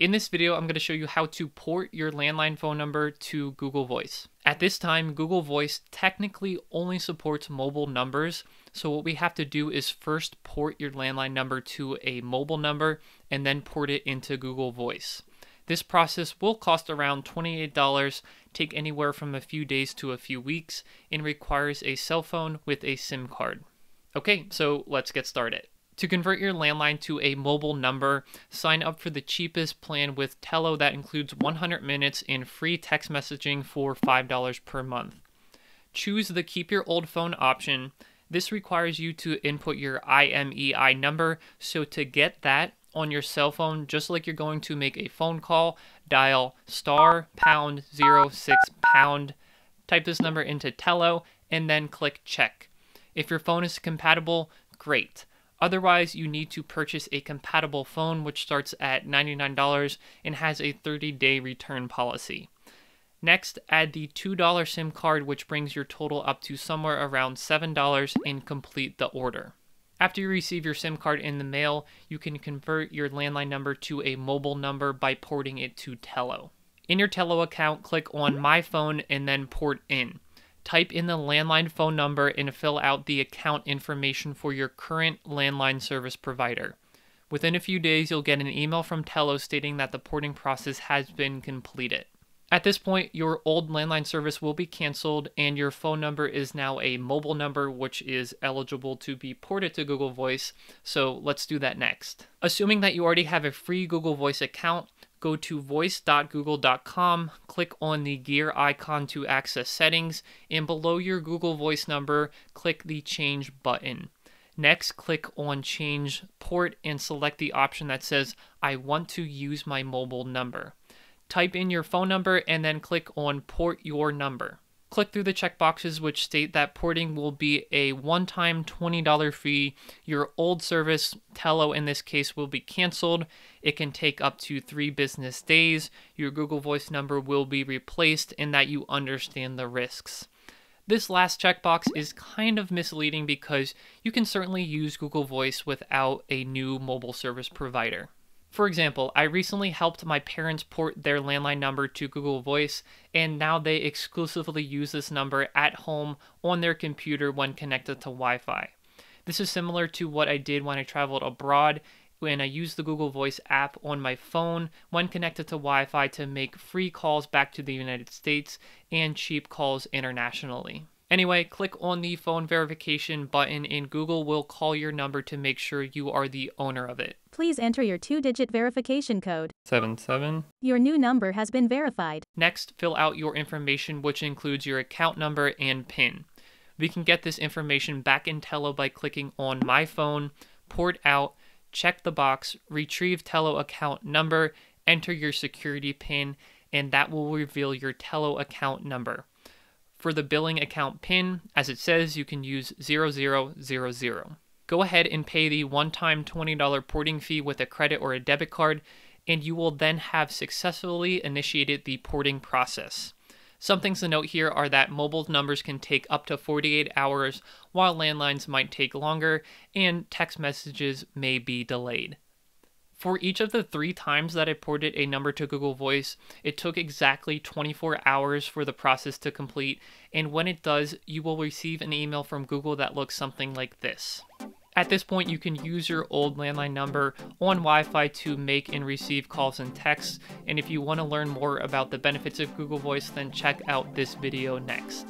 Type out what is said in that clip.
In this video, I'm going to show you how to port your landline phone number to Google Voice. At this time, Google Voice technically only supports mobile numbers, so what we have to do is first port your landline number to a mobile number and then port it into Google Voice. This process will cost around $28, take anywhere from a few days to a few weeks, and requires a cell phone with a SIM card. Okay, so let's get started. To convert your landline to a mobile number, sign up for the cheapest plan with Tello that includes 100 minutes and free text messaging for $5 per month. Choose the keep your old phone option. This requires you to input your IMEI number, so to get that, on your cell phone, just like you're going to make a phone call, dial star pound zero six pound, type this number into Tello, and then click check. If your phone is compatible, great. Otherwise, you need to purchase a compatible phone, which starts at $99 and has a 30 day return policy. Next, add the $2 SIM card, which brings your total up to somewhere around $7, and complete the order. After you receive your SIM card in the mail, you can convert your landline number to a mobile number by porting it to Telo. In your Telo account, click on My Phone and then Port In type in the landline phone number and fill out the account information for your current landline service provider. Within a few days, you'll get an email from Telo stating that the porting process has been completed. At this point, your old landline service will be canceled, and your phone number is now a mobile number, which is eligible to be ported to Google Voice. So let's do that next. Assuming that you already have a free Google Voice account, go to voice.google.com, click on the gear icon to access settings, and below your Google Voice number, click the Change button. Next, click on Change Port and select the option that says, I want to use my mobile number. Type in your phone number and then click on Port Your Number. Click through the checkboxes which state that porting will be a one time $20 fee. Your old service, Tello in this case, will be canceled. It can take up to three business days. Your Google Voice number will be replaced, and that you understand the risks. This last checkbox is kind of misleading because you can certainly use Google Voice without a new mobile service provider. For example, I recently helped my parents port their landline number to Google Voice, and now they exclusively use this number at home on their computer when connected to Wi Fi. This is similar to what I did when I traveled abroad when I used the Google Voice app on my phone when connected to Wi Fi to make free calls back to the United States and cheap calls internationally. Anyway, click on the phone verification button and Google will call your number to make sure you are the owner of it. Please enter your two-digit verification code. 77. Your new number has been verified. Next, fill out your information which includes your account number and PIN. We can get this information back in Tello by clicking on My Phone, Port Out, check the box, retrieve Tello account number, enter your security PIN, and that will reveal your Tello account number. For the billing account PIN, as it says, you can use 0000. Go ahead and pay the one time $20 porting fee with a credit or a debit card, and you will then have successfully initiated the porting process. Some things to note here are that mobile numbers can take up to 48 hours, while landlines might take longer, and text messages may be delayed. For each of the three times that I ported a number to Google Voice, it took exactly 24 hours for the process to complete, and when it does, you will receive an email from Google that looks something like this. At this point, you can use your old landline number on Wi Fi to make and receive calls and texts. And if you want to learn more about the benefits of Google Voice, then check out this video next.